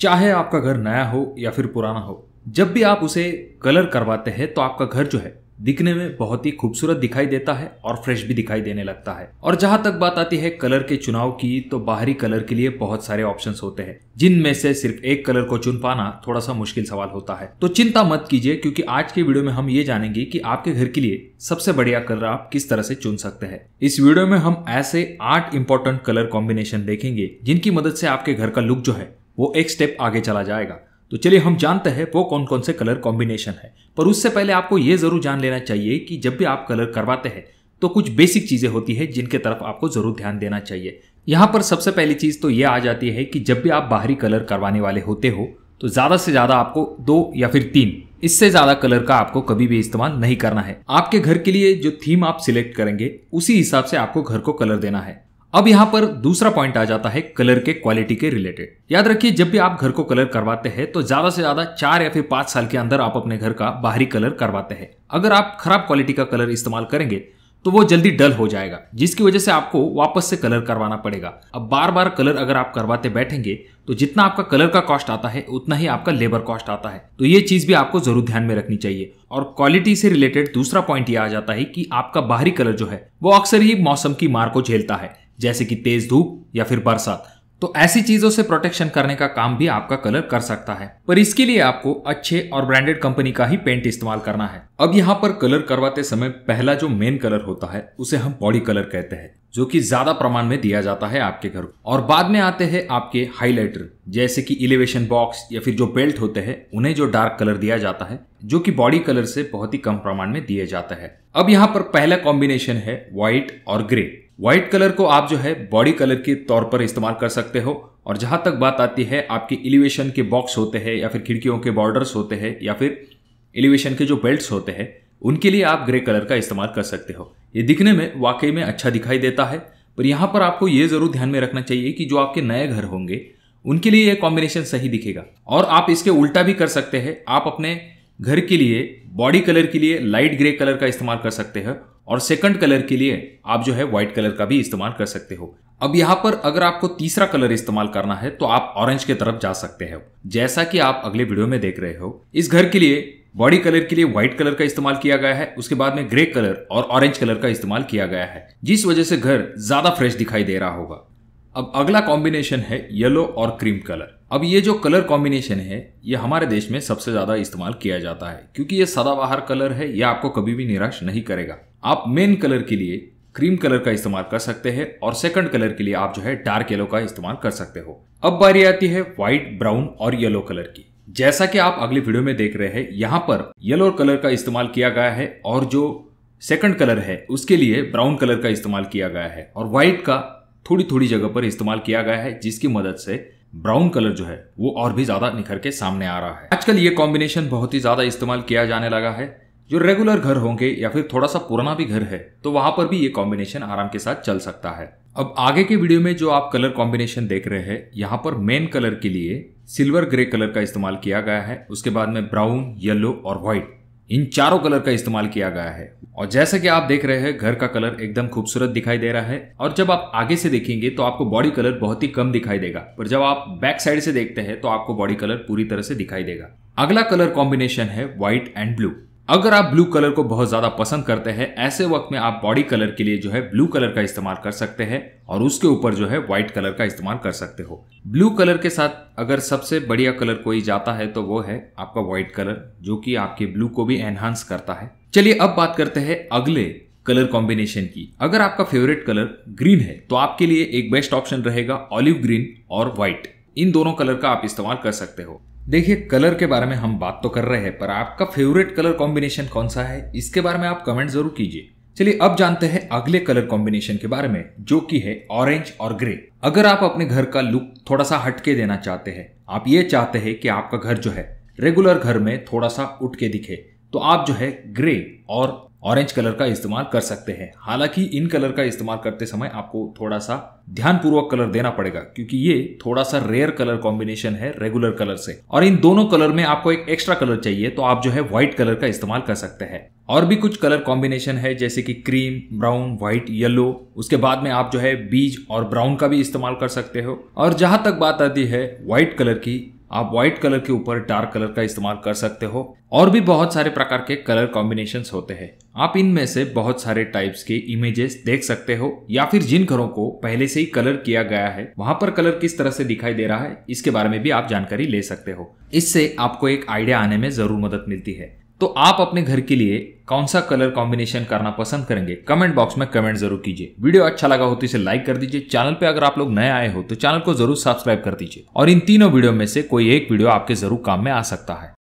चाहे आपका घर नया हो या फिर पुराना हो जब भी आप उसे कलर करवाते हैं तो आपका घर जो है दिखने में बहुत ही खूबसूरत दिखाई देता है और फ्रेश भी दिखाई देने लगता है और जहां तक बात आती है कलर के चुनाव की तो बाहरी कलर के लिए बहुत सारे ऑप्शंस होते हैं जिनमें से सिर्फ एक कलर को चुन पाना थोड़ा सा मुश्किल सवाल होता है तो चिंता मत कीजिए क्योंकि आज के वीडियो में हम ये जानेंगे कि आपके घर के लिए सबसे बढ़िया कलर आप किस तरह से चुन सकते हैं इस वीडियो में हम ऐसे आठ इंपॉर्टेंट कलर कॉम्बिनेशन देखेंगे जिनकी मदद से आपके घर का लुक जो है वो एक स्टेप आगे चला जाएगा तो चलिए हम जानते हैं वो कौन कौन से कलर कॉम्बिनेशन है पर उससे पहले आपको ये ज़रूर जान लेना चाहिए कि जब भी आप कलर करवाते हैं तो कुछ बेसिक चीज़ें होती है जिनके तरफ आपको ज़रूर ध्यान देना चाहिए यहाँ पर सबसे पहली चीज़ तो ये आ जाती है कि जब भी आप बाहरी कलर करवाने वाले होते हो तो ज़्यादा से ज़्यादा आपको दो या फिर तीन इससे ज़्यादा कलर का आपको कभी भी इस्तेमाल नहीं करना है आपके घर के लिए जो थीम आप सिलेक्ट करेंगे उसी हिसाब से आपको घर को कलर देना है अब यहाँ पर दूसरा पॉइंट आ जाता है कलर के क्वालिटी के रिलेटेड याद रखिए जब भी आप घर को कलर करवाते हैं तो ज्यादा से ज्यादा चार या फिर पांच साल के अंदर आप अपने घर का बाहरी कलर करवाते हैं अगर आप खराब क्वालिटी का कलर इस्तेमाल करेंगे तो वो जल्दी डल हो जाएगा जिसकी वजह से आपको वापस से कलर करवाना पड़ेगा अब बार बार कलर अगर आप करवाते बैठेंगे तो जितना आपका कलर का कॉस्ट आता है उतना ही आपका लेबर कॉस्ट आता है तो ये चीज भी आपको जरूर ध्यान में रखनी चाहिए और क्वालिटी से रिलेटेड दूसरा पॉइंट ये आ जाता है कि आपका बाहरी कलर जो है वो अक्सर ही मौसम की मार को झेलता है जैसे कि तेज धूप या फिर बरसात तो ऐसी चीजों से प्रोटेक्शन करने का काम भी आपका कलर कर सकता है पर इसके लिए आपको अच्छे और ब्रांडेड कंपनी का ही पेंट इस्तेमाल करना है अब यहाँ पर कलर करवाते समय पहला जो मेन कलर होता है उसे हम बॉडी कलर कहते हैं जो कि ज्यादा प्रमाण में दिया जाता है आपके घर और बाद में आते हैं आपके हाइलाइटर जैसे कि इलेवेशन बॉक्स या फिर जो बेल्ट होते हैं उन्हें जो डार्क कलर दिया जाता है जो कि बॉडी कलर से बहुत ही कम प्रमाण में दिया जाता है अब यहाँ पर पहला कॉम्बिनेशन है व्हाइट और ग्रे व्हाइट कलर को आप जो है बॉडी कलर के तौर पर इस्तेमाल कर सकते हो और जहां तक बात आती है आपके एलिवेशन के बॉक्स होते हैं या फिर खिड़कियों के बॉर्डर्स होते हैं या फिर एलिवेशन के जो बेल्ट होते हैं उनके लिए आप ग्रे कलर का इस्तेमाल कर सकते हो ये दिखने में वाकई में अच्छा दिखाई देता है पर यहाँ पर आपको ये ज़रूर ध्यान में रखना चाहिए कि जो आपके नए घर होंगे उनके लिए यह कॉम्बिनेशन सही दिखेगा और आप इसके उल्टा भी कर सकते हैं आप अपने घर के लिए बॉडी कलर के लिए लाइट ग्रे कलर का इस्तेमाल कर सकते हैं और सेकंड कलर के लिए आप जो है व्हाइट कलर का भी इस्तेमाल कर सकते हो अब यहाँ पर अगर आपको तीसरा कलर इस्तेमाल करना है तो आप ऑरेंज के तरफ जा सकते हो जैसा कि आप अगले वीडियो में देख रहे हो इस घर के लिए बॉडी कलर के लिए व्हाइट कलर का इस्तेमाल किया गया है उसके बाद में ग्रे कलर और ऑरेंज कलर का इस्तेमाल किया गया है जिस वजह से घर ज्यादा फ्रेश दिखाई दे रहा होगा अब अगला कॉम्बिनेशन है येलो और क्रीम कलर अब ये जो कलर कॉम्बिनेशन है ये हमारे देश में सबसे ज्यादा इस्तेमाल किया जाता है क्योंकि ये सदाबहार कलर है यह आपको कभी भी निराश नहीं करेगा आप मेन कलर के लिए क्रीम कलर का इस्तेमाल कर सकते हैं और सेकंड कलर के लिए आप जो है डार्क येलो का इस्तेमाल कर सकते हो अब बारी आती है व्हाइट ब्राउन और येलो कलर की जैसा कि आप अगली वीडियो में देख रहे हैं यहाँ पर येलो कलर का इस्तेमाल किया गया है और जो सेकंड कलर है उसके लिए ब्राउन कलर का इस्तेमाल किया गया है और व्हाइट का थोड़ी थोड़ी जगह पर इस्तेमाल किया गया है जिसकी मदद से ब्राउन कलर जो है वो और भी ज्यादा निखर के सामने आ रहा है आजकल ये कॉम्बिनेशन बहुत ही ज्यादा इस्तेमाल किया जाने लगा है जो रेगुलर घर होंगे या फिर थोड़ा सा पुराना भी घर है तो वहां पर भी ये कॉम्बिनेशन आराम के साथ चल सकता है अब आगे के वीडियो में जो आप कलर कॉम्बिनेशन देख रहे हैं यहाँ पर मेन कलर के लिए सिल्वर ग्रे कलर का इस्तेमाल किया गया है उसके बाद में ब्राउन येलो और व्हाइट इन चारों कलर का इस्तेमाल किया गया है और जैसा कि आप देख रहे हैं घर का कलर एकदम खूबसूरत दिखाई दे रहा है और जब आप आगे से देखेंगे तो आपको बॉडी कलर बहुत ही कम दिखाई देगा पर जब आप बैक साइड से देखते हैं तो आपको बॉडी कलर पूरी तरह से दिखाई देगा अगला कलर कॉम्बिनेशन है व्हाइट एंड ब्लू अगर आप ब्लू कलर को बहुत ज़्यादा पसंद करते हैं ऐसे वक्त में आप बॉडी कलर के लिए जो है ब्लू कलर का इस्तेमाल कर सकते हैं और उसके ऊपर जो है व्हाइट कलर का इस्तेमाल कर सकते हो ब्लू कलर के साथ अगर सबसे बढ़िया कलर कोई जाता है तो वो है आपका व्हाइट कलर जो कि आपके ब्लू को भी एनहांस करता है चलिए अब बात करते हैं अगले कलर कॉम्बिनेशन की अगर आपका फेवरेट कलर ग्रीन है तो आपके लिए एक बेस्ट ऑप्शन रहेगा ऑलिव ग्रीन और व्हाइट इन दोनों कलर का आप इस्तेमाल कर सकते हो देखिए कलर के बारे में हम बात तो कर रहे हैं पर आपका फेवरेट कलर कॉम्बिनेशन कौन सा है इसके बारे में आप कमेंट जरूर कीजिए चलिए अब जानते हैं अगले कलर कॉम्बिनेशन के बारे में जो कि है ऑरेंज और ग्रे अगर आप अपने घर का लुक थोड़ा सा हटके देना चाहते हैं आप ये चाहते हैं कि आपका घर जो है रेगुलर घर में थोड़ा सा उठ के दिखे तो आप जो है ग्रे और ऑरेंज कलर का इस्तेमाल कर सकते हैं हालांकि इन कलर का इस्तेमाल करते समय आपको थोड़ा सा ध्यानपूर्वक कलर देना पड़ेगा क्योंकि ये थोड़ा सा रेयर कलर कॉम्बिनेशन है रेगुलर कलर से और इन दोनों कलर में आपको एक एक्स्ट्रा कलर चाहिए तो आप जो है व्हाइट कलर का इस्तेमाल कर सकते हैं और भी कुछ कलर कॉम्बिनेशन है जैसे कि क्रीम ब्राउन व्हाइट येलो उसके बाद में आप जो है बीज और ब्राउन का भी इस्तेमाल कर सकते हो और जहां तक बात आती है व्हाइट कलर की आप व्हाइट कलर के ऊपर डार्क कलर का इस्तेमाल कर सकते हो और भी बहुत सारे प्रकार के कलर कॉम्बिनेशन होते हैं आप इनमें से बहुत सारे टाइप्स के इमेजेस देख सकते हो या फिर जिन घरों को पहले से ही कलर किया गया है वहां पर कलर किस तरह से दिखाई दे रहा है इसके बारे में भी आप जानकारी ले सकते हो इससे आपको एक आइडिया आने में जरूर मदद मिलती है तो आप अपने घर के लिए कौन सा कलर कॉम्बिनेशन करना पसंद करेंगे कमेंट बॉक्स में कमेंट जरूर कीजिए वीडियो अच्छा लगा हो तो इसे लाइक कर दीजिए चैनल पे अगर आप लोग नए आए हो तो चैनल को जरूर सब्सक्राइब कर दीजिए और इन तीनों वीडियो में से कोई एक वीडियो आपके जरूर काम में आ सकता है